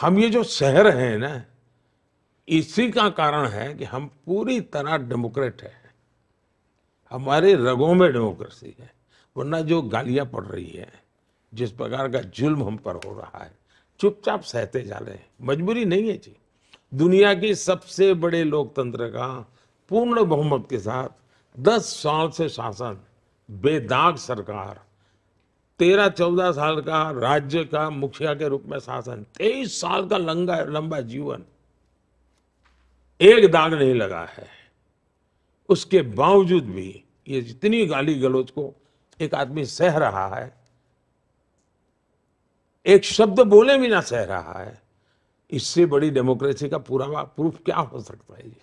हम ये जो शहर हैं ना इसी का कारण है कि हम पूरी तरह डेमोक्रेट हैं हमारे रगों में डेमोक्रेसी है वरना जो गालियां पड़ रही है जिस प्रकार का जुल्म हम पर हो रहा है चुपचाप सहते जा रहे हैं मजबूरी नहीं है जी दुनिया के सबसे बड़े लोकतंत्र का पूर्ण बहुमत के साथ दस साल से शासन बेदाग सरकार तेरह चौदह साल का राज्य का मुखिया के रूप में शासन तेईस साल का लंगा लंबा जीवन एक दाग नहीं लगा है उसके बावजूद भी ये जितनी गाली गलोच को एक आदमी सह रहा है एक शब्द बोले भी ना सह रहा है इससे बड़ी डेमोक्रेसी का पूरा प्रूफ क्या हो सकता है